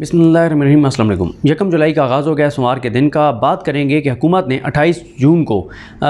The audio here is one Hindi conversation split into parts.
बिसमीम अल्लाम यकम जुलाई का आगाज़ हो गया सोमवार के दिन का बात करेंगे कि हुकूमत ने 28 जून को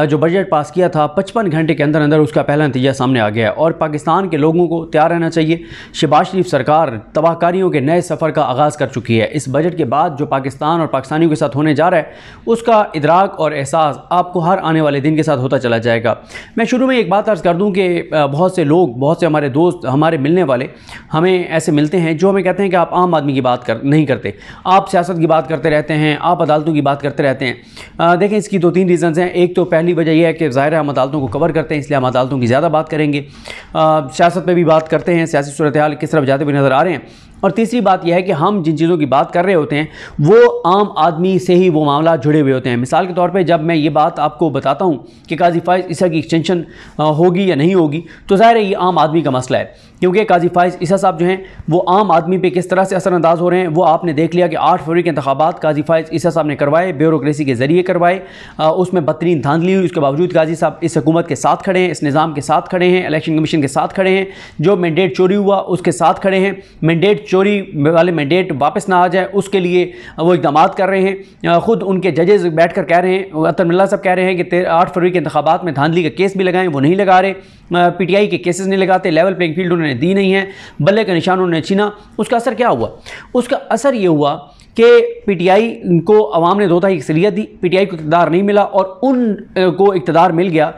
जो बजट पास किया था 55 घंटे के अंदर अंदर उसका पहला नतीजा सामने आ गया है और पाकिस्तान के लोगों को तैयार रहना चाहिए शहबाज शरीफ सरकार तबाहकारियों के नए सफ़र का आगाज़ कर चुकी है इस बजट के बाद जो पाकिस्तान और पाकिस्तानियों के साथ होने जा रहा है उसका इदराक और एहसास आपको हर आने वाले दिन के साथ होता चला जाएगा मैं शुरू में एक बात अर्ज़ कर दूँ कि बहुत से लोग बहुत से हमारे दोस्त हमारे मिलने वाले हमें ऐसे मिलते हैं जो हमें कहते हैं कि आप आम आदमी की बात कर नहीं करते आप सियासत की बात करते रहते हैं आप अदालतों की बात करते रहते हैं आ, देखें इसकी दो तीन रीज़न्स हैं एक तो पहली वजह यह है कि ज़ाहिर हम अदालतों को कवर करते हैं इसलिए हम अदालतों की ज़्यादा बात करेंगे सियासत पर भी बात करते हैं सियासी सूरत हाल किस तरफ जाते हुए नज़र आ रहे हैं और तीसरी बात यह है कि हम जिन चीज़ों की बात कर रहे होते हैं वो आम आदमी से ही वो मामला जुड़े हुए होते हैं मिसाल के तौर पे जब मैं ये बात आपको बताता हूँ कि काजी फाइज ईसा की एक्सटेंशन होगी या नहीं होगी तो ज़ाहिर है ये आम आदमी का मसला है क्योंकि काजी फाइज ईसा साहब जो हैं वो आम आदमी पर किस तरह से असरानंदाज हो रहे हैं वो आपने देख लिया कि आठ फरवरी के इंतबात काजी फाइज ईसा साहब ने करवाए ब्यूरोसी के ज़रिए करवाए उसमें बदतरीन धांधली हुई उसके बावजूद काजी साहब इस हकूमत के साथ खड़े हैं इस निज़ाम के साथ खड़े हैं इलेक्शन कमीशन के साथ खड़े हैं जो मैंडेट चोरी हुआ उसके साथ खड़े हैं मैंडेट चोरी वाले मैंडेट वापस ना आ जाए उसके लिए वो इकदाम कर रहे हैं ख़ुद उनके जजेज़ बैठ कर कह रहे हैं अतर मिल्ला साहब कह रहे हैं कि आठ फरवरी के इंतबात में धांधली का केस भी लगाएं वो नहीं लगा रहे पी टी आई के केसेस नहीं लगाते लेवल प्लेइंग फील्ड उन्होंने दी नहीं है बल्ले का निशान उन्होंने छीना उसका असर क्या हुआ उसका असर ये हुआ कि पीटीआई को आवाम ने दोता ही अक्सरियत दी पीटीआई को इकतदार नहीं मिला और उन को इकतदार मिल गया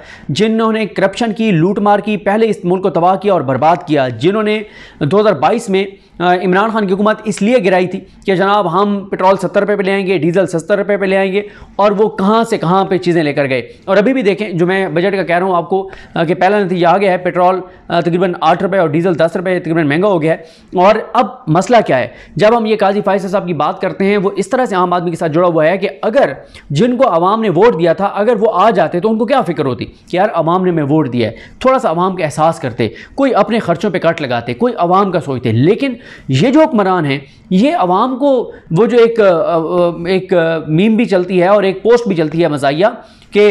जिन्होंने करप्शन की लूट मार की पहले इस मुल्क को तबाह किया और बर्बाद किया जिन्होंने 2022 में इमरान खान की हुकूमत इसलिए गिराई थी कि जनाब हम पेट्रोल सत्तर रुपये पे ले आएंगे डीजल सत्तर रुपये पे ले आएंगे और वो कहाँ से कहाँ पे चीज़ें लेकर गए और अभी भी देखें जो मैं बजट का कह रहा हूँ आपको कि पहला नतीजा आ गया है पेट्रोल तकरीबन आठ रुपये और डीजल दस रुपये तकरीबन महंगा हो गया है और अब मसला क्या है जब हम ये काजी फायसा साहब की बात करते हैं वो इस तरह से आम आदमी के साथ जुड़ा हुआ है कि अगर जिनको आवाम ने वोट दिया था अगर वो आ जाते तो उनको क्या फिक्र होती कि यार आवाम ने मैं वोट दिया है थोड़ा सा आवाम का एहसास करते कोई अपने खर्चों पर कट लगाते कोई आवाम का सोचते लेकिन ये जो हुक्मरान हैं ये आवाम को वो जो एक एक मीम भी चलती है और एक पोस्ट भी चलती है मजाया कि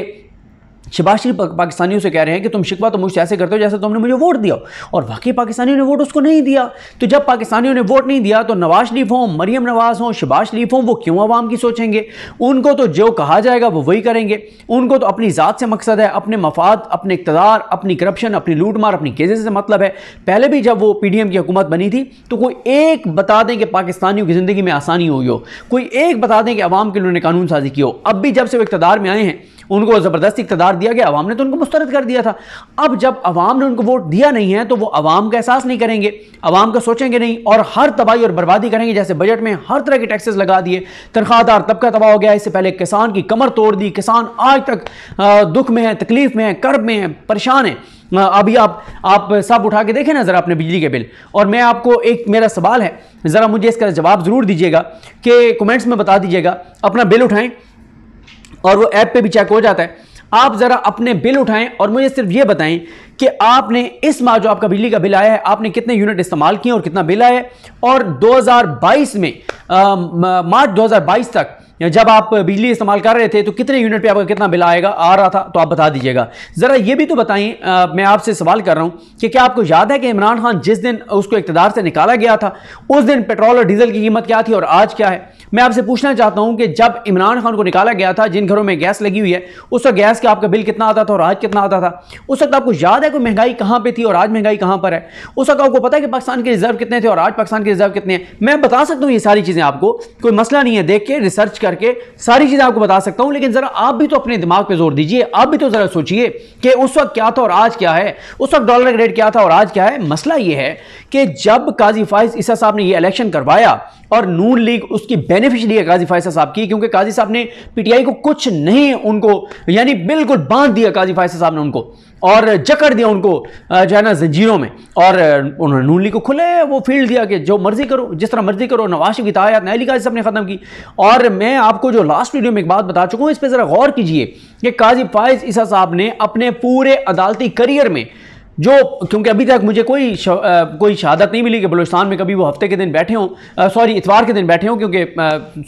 शबाज शरीफ पाकिस्तानियों से कह रहे हैं कि तुम शिकवा तो मुझसे ऐसे करते हो जैसे तुमने मुझे वोट दिया और वाकई पाकिस्तानियों ने वोट उसको नहीं दिया तो जब पाकिस्तानियों ने वोट नहीं दिया तो नवाज शरीफ हों मरीम नवाज हों शबाज शरीफ हों वो क्यों आवाम की सोचेंगे उनको तो जो कहा जाएगा वो वही करेंगे उनको तो अपनी ज़ात से मकसद है अपने मफाद अपने इकतदार अपनी करप्शन अपनी लूटमार अपनी केसेस से मतलब है पहले भी जब वो पी डी एम की हुकूमत बनी थी तो कोई एक बता दें कि पाकिस्तानियों की ज़िंदगी में आसानी हुई हो कोई एक बता दें कि आवाम के उन्होंने कानून साजी की हो अब भी जब से वो इकतदार में आए हैं उनको ज़बरदस्त इकतदार दिया गया अवाम ने तो उनको मुस्तरद कर दिया था अब जब अवाम ने उनको वोट दिया नहीं है तो वो अवाम का एहसास नहीं करेंगे अवाम का सोचेंगे नहीं और हर तबाही और बर्बादी करेंगे जैसे बजट में हर तरह के टैक्सेस लगा दिए तनख्वाहदार तबका तबाह हो गया इससे पहले किसान की कमर तोड़ दी किसान आज तक दुख में है तकलीफ में है कर्ब में है परेशान है अभी आप आप सब उठा के देखें ना ज़रा अपने बिजली के बिल और मैं आपको एक मेरा सवाल है ज़रा मुझे इसका जवाब ज़रूर दीजिएगा कि कमेंट्स में बता दीजिएगा अपना बिल उठाएं और वो ऐप पे भी चेक हो जाता है आप ज़रा अपने बिल उठाएं और मुझे सिर्फ ये बताएं कि आपने इस माह जो आपका बिजली का बिल आया है आपने कितने यूनिट इस्तेमाल किए और कितना बिल आया है और 2022 में मार्च 2022 तक या जब आप बिजली इस्तेमाल कर रहे थे तो कितने यूनिट पे आपका कितना बिल आएगा आ रहा था तो आप बता दीजिएगा ज़रा ये भी तो बताएं मैं आपसे सवाल कर रहा हूँ कि क्या आपको याद है कि इमरान खान जिस दिन उसको इकतदार से निकाला गया था उस दिन पेट्रोल और डीजल की कीमत क्या थी और आज क्या है मैं आपसे पूछना चाहता हूँ कि जब इमरान खान को निकाला गया था जिन घरों में गैस लगी हुई है उस वक्त गैस का आपका बिल कितना आता था और आज कितना आता था उस वक्त आपको याद है कि महंगाई कहाँ पर थी और आज महंगाई कहाँ पर है उस वक्त आपको पता है कि पाकिस्तान के रिजर्व कितने थे और आज पाकिस्तान के रिजर्व कितने हैं मैं बता सकता हूँ ये सारी चीज़ें आपको कोई मसला नहीं है देख के रिसर्च कर करके सारी चीजें आपको बता सकता हूं लेकिन जरा आप भी तो अपने दिमाग पर जोर दीजिए आप भी तो जरा सोचिए कि उस वक्त क्या था और आज क्या है उस वक्त डॉलर का रेट क्या था और आज क्या है मसला यह है कि जब काजी फाइज ईसा साहब ने यह इलेक्शन करवाया और नून लीग उसकी बेनिफिशरी है काजी फायसा साहब की क्योंकि काजी साहब ने पीटीआई को कुछ नहीं उनको यानी बिल्कुल बांध दिया काजी फायसा साहब ने उनको और जकड़ दिया उनको जो है ना जंजीरों में और उन्होंने नून लीग को खुले वो फील्ड दिया कि जो मर्जी करो जिस तरह मर्जी करो नवाश की तायात नैली काजी साहब ने ख़त्म की और मैं आपको जो लास्ट वीडियो में एक बात बता चुका हूँ इस पर ज़रा गौर कीजिए कि काजी फायज ईसा साहब ने अपने पूरे अदालती करियर में जो क्योंकि अभी तक मुझे कोई श, आ, कोई शहादत नहीं मिली कि बलोचिस्तान में कभी वो हफ्ते के दिन बैठे हों सॉरी इतवार के दिन बैठे हों क्योंकि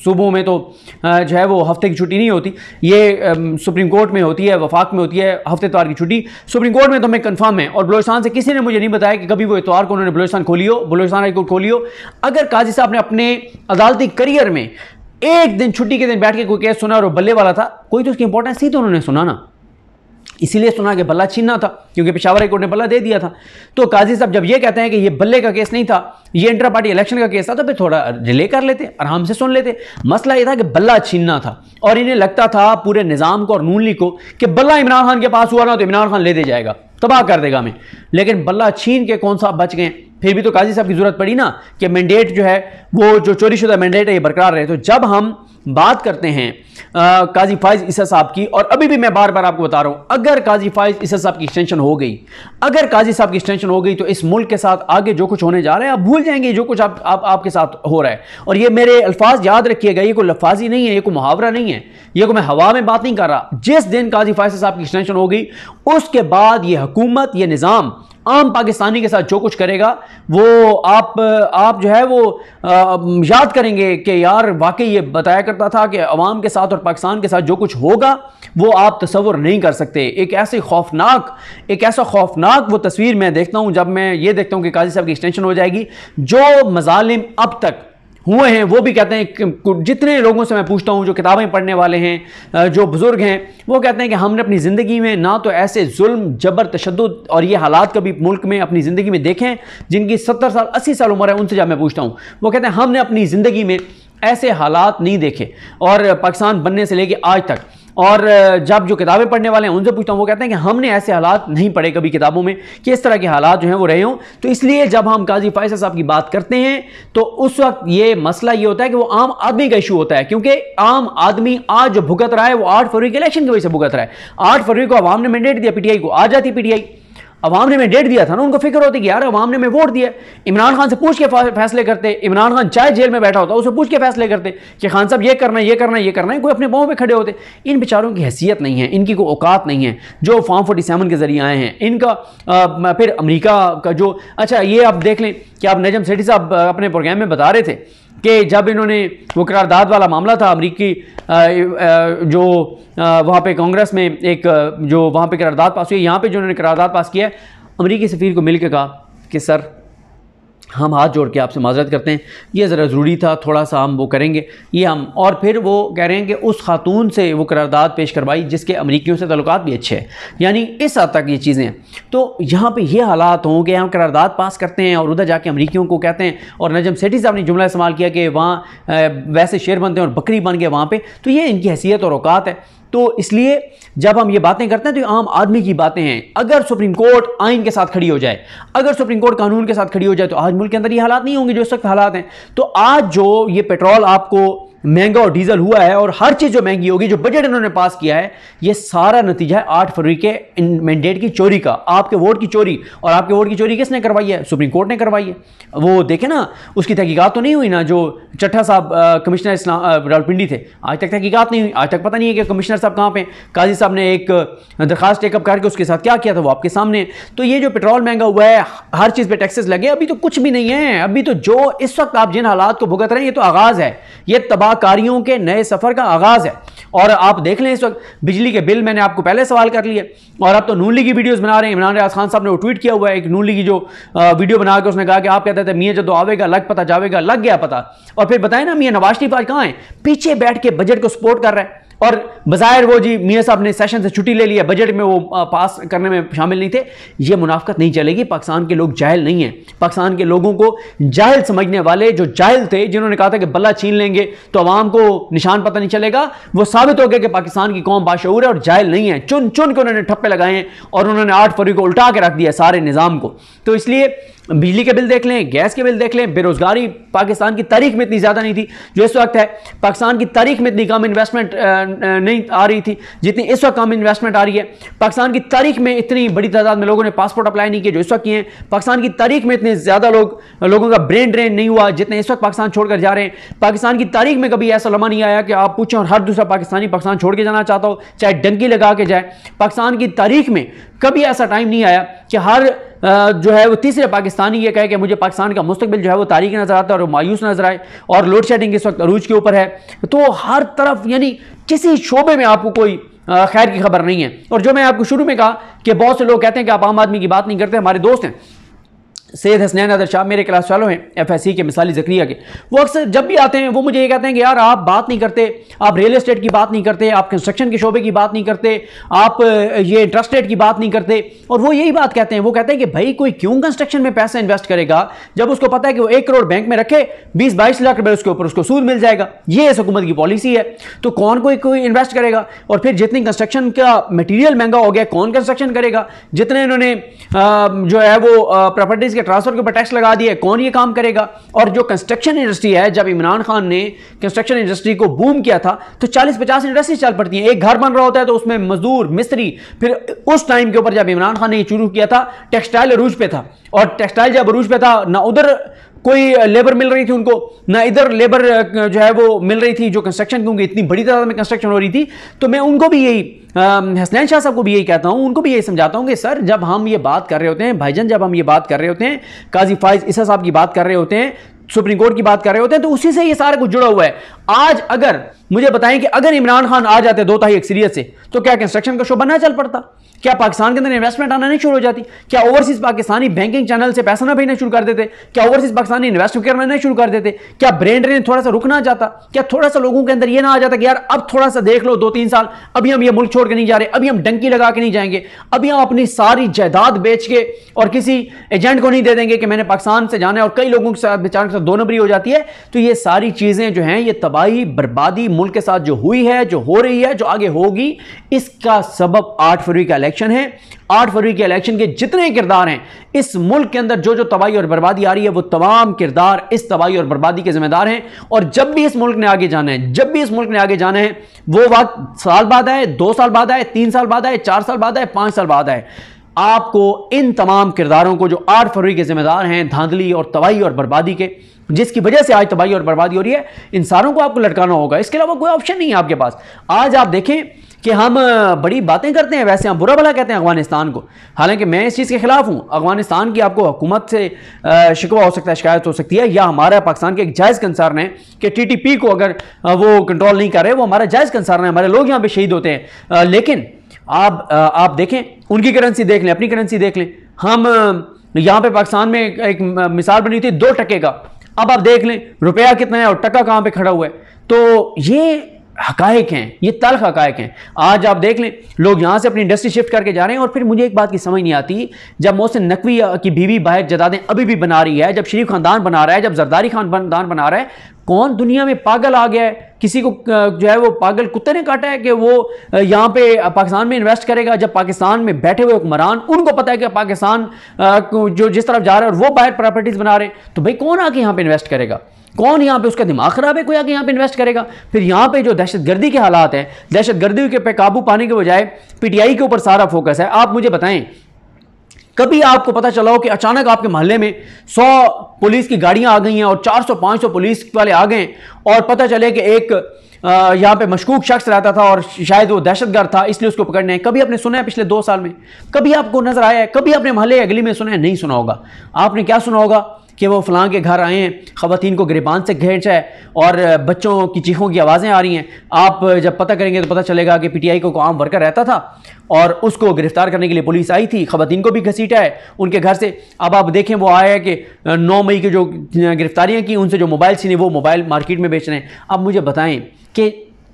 सुबहों में तो आ, जो है वो हफ्ते की छुट्टी नहीं होती ये आ, सुप्रीम कोर्ट में होती है वफाक में होती है हफ्ते इतवार की छुट्टी सुप्रीम कोर्ट में तो मैं कन्फर्म है और बलोचिस्तान से किसी ने मुझे नहीं बताया कि कभी वो इतवार को उन्होंने बलोचिस्तान खोलियो हो बलोचिस्तान हाईकोर्ट खोलियो अगर काजी साहब ने अपने अदालती करियर में एक दिन छुट्टी के दिन बैठ के कोई केस सुना और बल्ले वाला था कोई तो उसकी इंपॉर्टेंस थी तो उन्होंने सुना ना इसीलिए सुना कि बल्ला छीनना था क्योंकि पेशावर हाईकोर्ट ने बल्ला दे दिया था तो काजी साहब जब ये कहते हैं कि ये बल्ले का केस नहीं था ये इंटर पार्टी इलेक्शन का केस था तो फिर थोड़ा डिले कर लेते आराम से सुन लेते मसला ये था कि बल्ला छीनना था और इन्हें लगता था पूरे निज़ाम को और नून लीग को कि बल्ला इमरान खान के पास हुआ ना तो इमरान खान ले दे जाएगा तबाह कर देगा हमें लेकिन बल्ला छीन के कौन सा बच गए फिर भी तो काजी साहब की ज़रूरत पड़ी ना कि मैंडेट जो है वो जो चोरी शुदा मैंडेट है ये बरकरार रहे तो जब हम बात करते हैं आ, काजी फाइज इसा साहब की और अभी भी मैं बार बार आपको बता रहा हूं अगर काजी फाइज इसा साहब की एक्सटेंशन हो गई अगर काजी साहब की एक्सटेंशन हो गई तो इस मुल्क के साथ आगे जो कुछ होने जा रहा है आप भूल जाएंगे जो कुछ आप, आप आपके साथ हो रहा है और ये मेरे अल्फाज याद रखिएगा ये कोई लफाजी नहीं है ये कोई मुहावरा नहीं है ये को मैं हवा में बात नहीं कर रहा जिस दिन काजी फाइज साहब की एक्सटेंशन हो गई उसके बाद ये हुकूमत ये निज़ाम आम पाकिस्तानी के साथ जो कुछ करेगा वो आप आप जो है वो आ, याद करेंगे कि यार वाकई ये बताया करता था कि अवाम के साथ और पाकिस्तान के साथ जो कुछ होगा वो आप तस्वर नहीं कर सकते एक ऐसी खौफनाक एक ऐसा खौफनाक वो तस्वीर मैं देखता हूँ जब मैं ये देखता हूँ कि काजी साहब की एक्सटेंशन हो जाएगी जो मजालिम अब तक हुए हैं वो भी कहते हैं जितने लोगों से मैं पूछता हूँ जो किताबें पढ़ने वाले हैं जो बुज़ुर्ग हैं वो कहते हैं कि हमने अपनी ज़िंदगी में ना तो ऐसे जुल्म जबर तशद और ये हालात कभी मुल्क में अपनी ज़िंदगी में देखें जिनकी सत्तर साल अस्सी साल उम्र है उनसे जब मैं पूछता हूँ वो कहते हैं हमने अपनी ज़िंदगी में ऐसे हालात नहीं देखे और पाकिस्तान बनने से लेके आज तक और जब जो किताबें पढ़ने वाले हैं उनसे पूछता हूँ वो कहते हैं कि हमने ऐसे हालात नहीं पढ़े कभी किताबों में कि इस तरह के हालात जो हैं वो रहे हों तो इसलिए जब हम काजी फायसा साहब की बात करते हैं तो उस वक्त ये मसला ये होता है कि वो आम आदमी का इशू होता है क्योंकि आम आदमी आज जो भुगत रहा है वो आठ फरवरी के इलेक्शन की वजह से भुगत रहा है आठ फरवरी को आवाम ने मैंडेट दिया पीटीआई को आ जाती पीटीआई अवाम ने डेट दिया था ना उनको फिक्र होती कि यार अवाम ने मैं वोट दिया इमरान खान से पूछ के फैसले करते इमरान खान चाहे जेल में बैठा होता उसे पूछ के फैसले करते कि खान साहब ये करना ये करना ये करना है कोई अपने पाँव पर खड़े होते इन बेचारों की हैसियत नहीं है इनकी कोई औकात नहीं है जो फॉर्म फोर्टी सेवन के जरिए आए हैं इनका आ, फिर अमरीका का जो अच्छा ये आप देख लें कि आप नजम सेठी साहब अपने प्रोग्राम में बता रहे थे कि जब इन्होंने वो करारदाद वाला मामला था अमरीकी जो वहाँ पे कांग्रेस में एक जो वहाँ पे करारदाद पास हुई यहाँ पे जो इन्होंने करारदाद पास किया अमरीकी सफ़ीर को मिल के कहा कि सर हम हाथ जोड़ के आपसे माजरत करते हैं ये ज़रा ज़रूरी था थोड़ा सा हम वो करेंगे ये हम और फिर वो कह रहे हैं कि उस खातून से वो करारदाद पेश करवाई जिसके अमरीकियों से तल्लत भी अच्छे हैं यानी इस हद तक ये चीज़ें तो यहाँ पर यह हालात हों कि हम करारदाद पास करते हैं और उधर जाके अमरीकियों को कहते हैं और नजम सेठी साहब ने जुमला इस्तेमाल किया कि वहाँ वैसे शेर बनते हैं और बकरी बन गए वहाँ पर तो ये इनकी हैसियत और अवकात है तो इसलिए जब हम ये बातें करते हैं तो आम आदमी की बातें हैं अगर सुप्रीम कोर्ट आइन के साथ खड़ी हो जाए अगर सुप्रीम कोर्ट कानून के साथ खड़ी हो जाए तो आज मुल्क के अंदर ये हालात नहीं होंगे जो इस वक्त हालात हैं तो आज जो ये पेट्रोल आपको महंगा और डीजल हुआ है और हर चीज़ जो महंगी होगी जो बजट इन्होंने पास किया है ये सारा नतीजा है आठ फरवरी के मैंडेट की चोरी का आपके वोट की चोरी और आपके वोट की चोरी किसने करवाई है सुप्रीम कोर्ट ने करवाई है वो देखे ना उसकी तहकीकत तो नहीं हुई ना जो चट्ठा साहब कमिश्नर इस्लाम रावलपिंडी थे आज तक तहकीकत नहीं हुई आज तक पता नहीं है कि कमिश्नर साहब कहाँ पे काजी साहब ने एक दरखास्त टेकअप करके उसके साथ क्या किया था वो आपके सामने तो ये जो पेट्रोल महंगा हुआ है हर चीज़ पर टैक्सेस लगे अभी तो कुछ भी नहीं है अभी तो जो इस वक्त आप जिन हालात को भुगत रहे हैं ये तो आगाज़ है ये तबाह कार्यों के नए सफ़र का आगाज़ है और आप देख लें इस वक्त बिजली के बिल मैंने आपको पहले सवाल कर लिए और अब तो नून लीग की वीडियोस बना रहे हैं इमरान रियाज खान साहब ने वो ट्वीट किया हुआ है एक नून लीग की जो वीडियो बना के उसने कहा कि आप कहते थे मियाँ जब आवेगा लग पता जावेगा लग गया पता और फिर बताए ना मियाँ नवाज शरीफ आज कहाँ है पीछे बैठ के बजट को सपोर्ट कर रहा है और बज़ाहिर वो जी मियाँ साहब ने सेशन से छुट्टी ले लिया बजट में वो पास करने में शामिल नहीं थे ये मुनाफ्त नहीं चलेगी पाकिस्तान के लोग जाहिल नहीं हैं पाकिस्तान के लोगों को जाहिल समझने वाले जो जाहिल थे जिन्होंने कहा था कि बल्ला छीन लेंगे तो आवाम को निशान पता नहीं चलेगा वो साबित हो गया कि पाकिस्तान की कौम बाशूर है और जाहिल नहीं है चुन चुन के उन्होंने ठप्पे लगाए हैं और उन्होंने आठ फरवरी को उल्टा के रख दिया सारे निज़ाम को तो इसलिए बिजली के बिल देख लें गैस के बिल देख लें बेरोजगारी पाकिस्तान की तारीख में इतनी ज़्यादा नहीं थी जो इस वक्त है पाकिस्तान की तारीख में इतनी कम इन्वेस्टमेंट नहीं आ रही थी जितनी इस वक्त कम इन्वेस्टमेंट आ रही है पाकिस्तान की तारीख में इतनी बड़ी तादाद में लोगों ने पासपोर्ट अप्लाई नहीं किया जो इस वक्त किए हैं पाकिस्तान की तारीख में इतने ज़्यादा लोग लोगों का ब्रेन ड्रेन नहीं हुआ जितने इस वक्त पाकिस्तान छोड़कर जा रहे हैं पाकिस्तान की तारीख में कभी ऐसा लम्हा नहीं आया कि आप पूछें और हर दूसरा पाकिस्तानी पाकिस्तान छोड़ के जाना चाहता हो चाहे डंकी लगा के जाए पाकिस्तान की तारीख में कभी ऐसा टाइम नहीं आया कि हर जो है वो तीसरे पाकिस्तानी ये कहे कि मुझे पाकिस्तान का मुस्तबिल जो है वो तारीख नज़र आता है और मायूस नज़र आए और लोड शेडिंग इस वक्त अरूज के ऊपर है तो हर तरफ यानी किसी शोबे में आपको कोई खैर की खबर नहीं है और जो मैं आपको शुरू में कहा कि बहुत से लोग कहते हैं कि आप आम आदमी की बात नहीं करते हमारे दोस्त हैं सैद हसनैन अदर शाह मेरे क्लास वालों हैं एफ एस सी के मिसाली जक्रिया के वो अक्सर जब भी आते हैं वो मुझे ये कहते हैं कि यार आप बात नहीं करते आप रियल इस्टेट की बात नहीं करते आप कंस्ट्रक्शन के शोबे की बात नहीं करते आप ये इंटरेस्ट रेट की बात नहीं करते और वो यही बात कहते हैं वो कहते हैं कि भाई कोई क्यों कंस्ट्रक्शन में पैसा इन्वेस्ट करेगा जब उसको पता है कि वो एक करोड़ बैंक में रखे बीस बाईस लाख रुपये उसके ऊपर उसको सूद मिल जाएगा ये इस हुकूमत की पॉलिसी है तो कौन कोई कोई इन्वेस्ट करेगा और फिर जितनी कंस्ट्रक्शन का मटीरियल महंगा हो गया कौन कंस्ट्रक्शन करेगा जितने इन्होंने जो है वो प्रॉपर्टीज़ के ट्रांसफर के ऊपर टैक्स लगा दिया कौन ये काम करेगा और जो कंस्ट्रक्शन इंडस्ट्री है जब इमरान खान ने कंस्ट्रक्शन इंडस्ट्री को बूम किया था तो 40 पचास इंडस्ट्री चल पड़ती है एक घर बन रहा होता है तो उसमें मजदूर मिस्त्री फिर उस टाइम के ऊपर जब इमरान खान ने शुरू किया था टेक्सटाइल अरूज पे था और टेक्सटाइल जब अरूज पे था ना उधर कोई लेबर मिल रही थी उनको ना इधर लेबर जो है वो मिल रही थी जो कंस्ट्रक्शन क्योंकि इतनी बड़ी तादाद में कंस्ट्रक्शन हो रही थी तो मैं उनको भी यही हसनैन शाह साहब को भी यही कहता हूँ उनको भी यही समझाता हूँ कि सर जब हम ये बात कर रहे होते हैं भाईजन जब हम ये बात कर रहे होते हैं काजी फाइज ईसा साहब की बात कर रहे होते हैं सुप्रीम कोर्ट की बात कर रहे होते हैं तो उसी से ये सारा कुछ जुड़ा हुआ है आज अगर मुझे बताएं कि अगर इमरान खान आ जाते दो ताही अक्सरियत से तो क्या कंस्ट्रक्शन का शो ना चल पड़ता क्या पाकिस्तान के अंदर इन्वेस्टमेंट आना नहीं शुरू हो जाती क्या ओवरसीज पाकिस्तानी बैंकिंग चैनल से पैसा ना भेजना शुरू कर देते क्या ओवरसीज पाकिस्तानी इन्वेस्ट करना नहीं शुरू कर देते क्या ब्रेन ड्रेन थोड़ा सा रुकना जाता क्या थोड़ा सा लोगों के अंदर यह ना आ जाता कि यार अब थोड़ा सा देख लो दो तीन साल अभी हम ये मुल्क छोड़ के नहीं जा रहे अभी हम डंकी लगा के नहीं जाएंगे अभी हम अपनी सारी जायदाद बेच के और किसी एजेंट को नहीं दे देंगे कि मैंने पाकिस्तान से जाना है और कई लोगों के साथ बेचारों के साथ दो नंबरी हो जाती है तो ये सारी चीज़ें जो हैं ये तबाह तबाही बर्बादी मुल्क के साथ जो हुई है जो हो रही है जो आगे होगी इसका सबब आठ फरवरी का इलेक्शन है आठ फरवरी के इलेक्शन के जितने किरदार हैं इस मुल्क के अंदर जो जो तबाही और बर्बादी आ रही है वो तमाम किरदार इस तबाही और बर्बादी के जिम्मेदार हैं और जब भी इस मुल्क ने आगे जाना है जब भी इस मुल्क ने आगे जाना है वो वक्त साल बाद आए दो साल बाद आए तीन साल बाद आए चार साल बाद आए पाँच साल बाद आए आपको इन तमाम किरदारों को जो आठ फरवरी के जिम्मेदार हैं धांधली और तबाही और बर्बादी के जिसकी वजह से आज तबाही और बर्बादी हो रही है इन सारों को आपको लटकाना होगा इसके अलावा कोई ऑप्शन नहीं है आपके पास आज आप देखें कि हम बड़ी बातें करते हैं वैसे हम बुरा भला कहते हैं अफगानिस्तान को हालांकि मैं इस चीज़ के खिलाफ हूँ अफगानिस्तान की आपको हुकूमत से शिकवा हो सकता है शिकायत हो सकती है या हमारा पाकिस्तान के एक जायज़ कंसर्न है कि टी को अगर वो कंट्रोल नहीं कर रहे वो हमारा जायज़ कंसर्न है हमारे लोग यहाँ पर शहीद होते हैं लेकिन आप आप देखें उनकी करेंसी देख लें अपनी करेंसी देख लें हम यहाँ पे पाकिस्तान में एक, एक मिसाल बनी थी दो टके का अब आप देख लें रुपया कितना है और टका कहाँ पे खड़ा हुआ है तो ये हकायक हैं ये तलख हकायक हैं आज आप देख लें लोग यहाँ से अपनी इंडस्ट्री शिफ्ट करके जा रहे हैं और फिर मुझे एक बात की समझ नहीं आती जब मोहसिन नकवी की बीवी बाहर जदादें अभी भी बना रही है जब शरीफ खानदान बना रहा है जब जरदारी खानदान बना रहा है कौन दुनिया में पागल आ गया है किसी को जो है वो पागल कुत्ते ने काटा है कि वो यहाँ पे पाकिस्तान में इन्वेस्ट करेगा जब पाकिस्तान में बैठे हुए हुक्मरान उनको पता है कि पाकिस्तान जो जिस तरफ जा रहा है और वो बाहर प्रॉपर्टीज़ बना रहे हैं तो भाई कौन आके यहाँ पर इन्वेस्ट करेगा कौन यहाँ पे उसका दिमाग ख़राब है कोई आके यहाँ पे इन्वेस्ट करेगा फिर यहाँ पे जो दहशतगर्दी के हालात हैं दहशतगर्दी के पे काबू पाने के बजाय पीटीआई के ऊपर सारा फोकस है आप मुझे बताएं कभी आपको पता चला हो कि अचानक आपके मोहल्ले में 100 पुलिस की गाड़ियां आ गई हैं और 400 500 पुलिस वाले आ गए और पता चले कि एक यहाँ पे मशकूक शख्स रहता था और शायद वो दहशतगर्द था इसलिए उसको पकड़ने कभी आपने सुना है पिछले दो साल में कभी आपको नजर आया है कभी आपने मोहल्ले अगली में सुना है नहीं सुना होगा आपने क्या सुना होगा कि वो फलां के घर आए हैं ख़वान को गिरबान से घेंच है और बच्चों की चीखों की आवाज़ें आ रही हैं आप जब पता करेंगे तो पता चलेगा कि पी टी आई को आम वर्कर रहता था और उसको गिरफ़्तार करने के लिए पुलिस आई थी ख़वान को भी घसीटा है उनके घर से अब आप देखें वो आया है कि नौ मई की जो गिरफ़्तारियाँ की उनसे जो मोबाइल छीने वो मोबाइल मार्केट में बेच रहे हैं अब मुझे बताएँ कि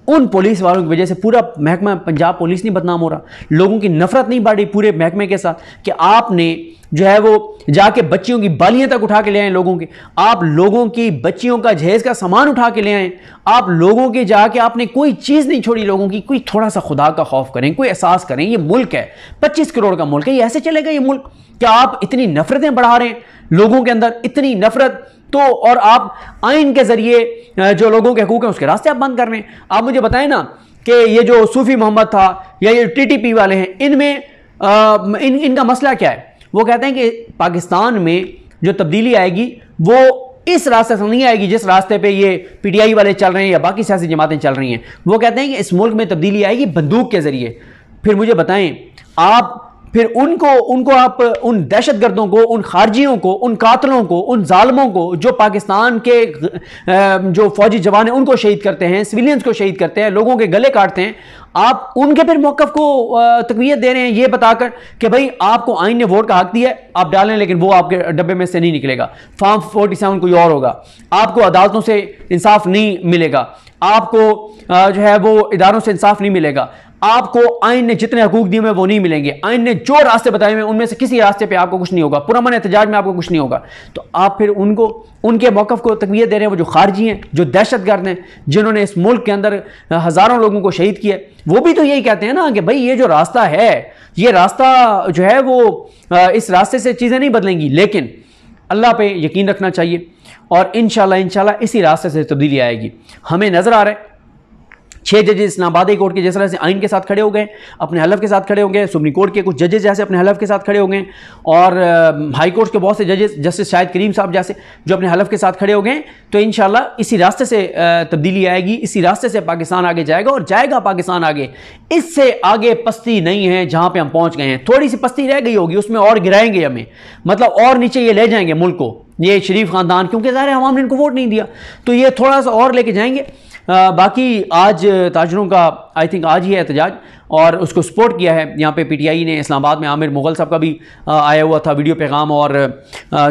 उन पुलिस वालों की वजह से पूरा महकमा पंजाब पुलिस नहीं बदनाम हो रहा लोगों की नफरत नहीं बढ़ रही पूरे महकमे के साथ कि आपने जो है वो जाके बच्चियों की बालियां तक उठा के ले आए लोगों के आप लोगों की बच्चियों का जहेज का सामान उठा के ले आए आप लोगों के जाके आपने कोई चीज़ नहीं छोड़ी लोगों की कोई थोड़ा सा खुदा का खौफ करें कोई एहसास करें ये मुल्क है पच्चीस करोड़ का मुल्क है ये ऐसे चलेगा ये मुल्क क्या आप इतनी नफरतें बढ़ा रहे हैं लोगों के अंदर इतनी नफरत तो और आप आइन के ज़रिए जो लोगों के हकूक हैं उसके रास्ते आप बंद कर रहे हैं आप मुझे बताएं ना कि ये जो सूफ़ी मोहम्मद था या ये टीटीपी वाले हैं इनमें इन इनका मसला क्या है वो कहते हैं कि पाकिस्तान में जो तब्दीली आएगी वो इस रास्ते से नहीं आएगी जिस रास्ते पे ये पीटीआई वाले चल रहे हैं या बाकी सियासी जमातें चल रही हैं वो कहते हैं कि इस मुल्क में तब्दीली आएगी बंदूक के ज़रिए फिर मुझे बताएं आप फिर उनको उनको आप उन दहशतगर्दों को उन खारजियों को उन कातलों को उन ालमों को जो पाकिस्तान के जो फौजी जवान हैं उनको शहीद करते हैं सिविलियंस को शहीद करते हैं लोगों के गले काटते हैं आप उनके फिर मौक़ को तकवीत दे रहे हैं ये बताकर कि भाई आपको आइन ने वोट का हक दिया है आप डालें लेकिन वो आपके डब्बे में से नहीं निकलेगा फॉर्म फोर्टी सेवन कोई और होगा आपको अदालतों से इंसाफ नहीं मिलेगा आपको जो है वो इदारों से इंसाफ नहीं मिलेगा आपको आइन ने जितने हकूक दिए हुए वो नहीं मिलेंगे आइन ने जो रास्ते बताए हुए उनमें से किसी रास्ते पे आपको कुछ नहीं होगा पुरमन एहतजाज में आपको कुछ नहीं होगा तो आप फिर उनको उनके मौक़ को तकवीत दे रहे हैं वो जो खारजी हैं जो दहशत गर्द हैं जिन्होंने इस मुल्क के अंदर हज़ारों लोगों को शहीद किया वो भी तो यही कहते हैं ना कि भाई ये जो रास्ता है ये रास्ता जो है वो इस रास्ते से चीज़ें नहीं बदलेंगी लेकिन अल्लाह पर यकीन रखना चाहिए और इन शाला इसी रास्ते से तब्दीली आएगी हमें नज़र आ रहा है छह जजेस नाबादी कोर्ट के जिस तरह से आइन के साथ खड़े हो गए अपने हलफ के साथ खड़े हो गए सुप्रीम कोर्ट के कुछ जजेस जैसे अपने हलफ के साथ खड़े हो गए और हाई कोर्ट के बहुत से जजेस जस्टिस शाहिद करीम साहब जैसे जो अपने हलफ के साथ खड़े हो गए तो इन इसी रास्ते से तब्दीली आएगी इसी रास्ते से पाकिस्तान आगे जाएगा और जाएगा पाकिस्तान आगे इससे आगे पस्ती नहीं है जहाँ पर हम पहुँच गए हैं थोड़ी सी पस्ती रह गई होगी उसमें और गिराएंगे हमें मतलब और नीचे ये ले जाएंगे मुल्क को ये शरीफ खानदान क्योंकि ज़ाहिर है ने इनको वोट नहीं दिया तो ये थोड़ा सा और लेके जाएंगे बाकी आज ताजरों का आई थिंक आज ही एहतजाज और उसको सपोर्ट किया है यहाँ पे पीटीआई ने इस्लामाबाद में आमिर मुगल साहब का भी आया हुआ था वीडियो पैगाम और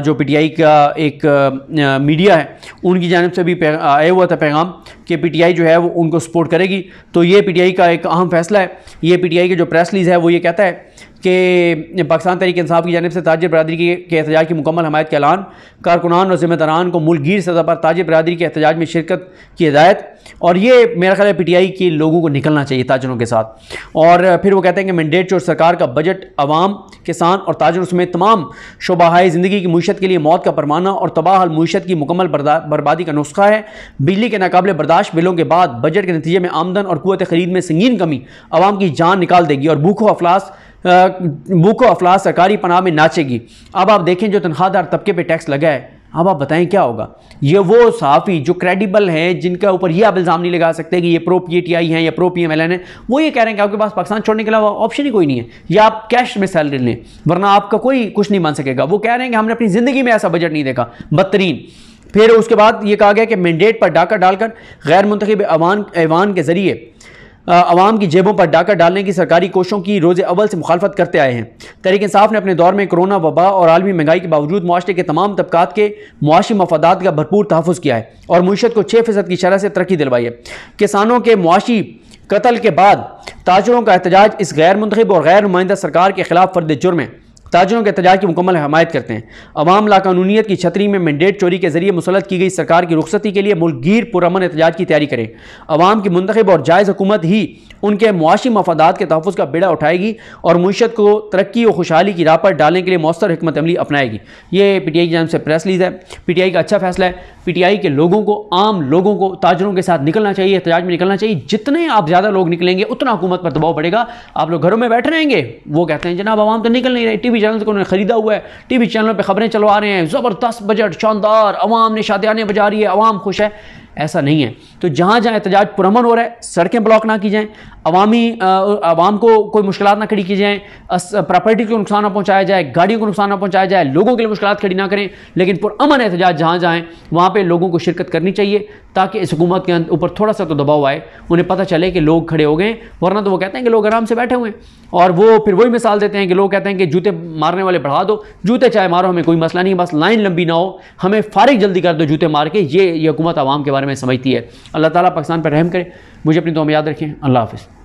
जो पीटीआई का एक मीडिया है उनकी जानब से भी आया हुआ था पैगाम कि पीटीआई जो है वो उनको सपोर्ट करेगी तो ये पीटीआई का एक अहम फैसला है ये पीटीआई के जो प्रेस रिलीज़ है वो ये कहता है कि पाकिस्तान तहरीक इंसाफ की जानब से ताजर बरदरी के, एहतजाज की मुकम्मल हमायत के ऐलान कारकुनान और ज़िम्मेदारान को मुल्कगीर सतह पर ताजर बरदरी के एहतजाज में शिरकत की हदायत और ये मेरा ख्याल है पी टी आई के लोगों को निकलना चाहिए ताजरों के साथ और फिर वो कहते हैं कि मैंडेट और सरकार का बजट अवाम किसान और ताजर समेत तमाम शोबाहाई ज़िंदगी की मीशत के लिए मौत का परमाना और हल मीशत की मुकम्मल बर्बादी का नुस्खा है बिजली के नाकबले बर्दाश्त बिलों के बाद बजट के नतीजे में आमदन और कुत खरीद में संगीन कमी आवाम की जान निकाल देगी और भूखों अफलास भूखो अफलास सरकारी पनाह में नाचेगी अब आप देखें जो तनख्वाहदार तबके पे टैक्स लगा है अब आप बताएं क्या होगा ये वो साफ़ी जो क्रेडिबल हैं जिनके ऊपर ये आप इल्ज़ाम नहीं लगा सकते कि ये प्रो पी टी आई हैं या pro P M L N है वो ये कह रहे हैं कि आपके पास पाकिस्तान छोड़ने के अलावा ऑप्शन ही कोई नहीं है या आप कैश में सैलरी लें वरना आपका कोई कुछ नहीं बन सकेगा वो कह रहे हैं कि हमने अपनी ज़िंदगी में ऐसा बजट नहीं देखा बदतरीन फिर उसके बाद ये कहा गया कि मैंडेट पर डाका डालकर गैर मुंतब अवान ऐवान के ज़रिए आवाम की जेबों पर डाका डालने की सरकारी कोशों की रोज़ अव्वल से मुखालफत करते आए हैं तहरीक इंसाफ ने अपने दौर में कोरोना वबा और आलमी महंगाई के बावजूद माशरे के तमाम तबकात के मुआशी मफादा का भरपूर तहफ़ किया है और मीशत को छः फ़ीसद की शरह से तरक्की दिलवाई है किसानों के मुआशी कत्ल के बाद ताजरों का एहतजाज इस गैर मंतब और गैर नुमाइंदा सरकार के खिलाफ फर्द जुर्म है ताजरों के एहतजाज की मुकम्मल हमायत करते हैं अवाम लाकानूनीत की छतरी में मैंडेट चोरी के जरिए मुसलत की गई सरकार की रुखसती के लिए मुल्कगीर पुरमन एहतजाज की तैयारी करें अवाम की मंतखब और जायज़ हुकूमत ही उनके मुआशी मफादा के तहफ़ का बेड़ा उठाएगी और मीशत को तरक्की और खुशहाली की राह पर डालने के लिए मौसर हमत अमली अपनाएगी ये पी टी आई की जान से प्रेस लीज है पी टी आई का अच्छा फैसला है पी टी आई के लोगों को आम लोगों को ताजरों के साथ निकलना चाहिए एहतजाज में निकलना चाहिए जितने आप ज़्यादा लोग निकलेंगे उतना हुकूमत पर दबाव पड़ेगा आप लोग घरों में बैठ रहेंगे वो कहते हैं जनाब आवाम तो निकल नहीं रहे टी वी टीवी चैनल को उन्होंने ख़रीदा हुआ है टीवी चैनलों पे खबरें चलवा रहे हैं ज़बरदस्त बजट शानदार आवाम ने शादियाने बजा रही है आवाम खुश है ऐसा नहीं है तो जहाँ जहाँ एहतजाज पुरमन हो रहा है सड़कें ब्लॉक ना की जाएँ अवामी आवाम को कोई मुश्किल ना खड़ी की जाएँ प्रॉपर्टी को नुकसान ना पहुँचाया जाए गाड़ियों को नुकसान ना पहुँचाया जाए लोगों के लिए मुश्किल खड़ी ना करें लेकिन पुरमन एहतजाज जहाँ जाएँ वहाँ पर लोगों को शिरकत करनी चाहिए ताकि इस हुकूमत के ऊपर थोड़ा सा तो दबाव आए उन्हें पता चले कि लोग खड़े हो गए वरना तो वो कहते हैं कि लोग आराम से बैठे हुए हैं और वो फिर वही मिसाल देते हैं कि लोग कहते हैं कि जूते मारने वाले बढ़ा दो जूते चाहे मारो हमें कोई मसला नहीं बस लाइन लंबी ना हो हमें फारिग जल्दी कर दो जूते मार के ये ये हुकूमत आवाम के बारे में समझती है अल्लाह ताला पाकिस्तान पर रहम करे मुझे अपनी दो में याद रखें अल्लाह हाफिज़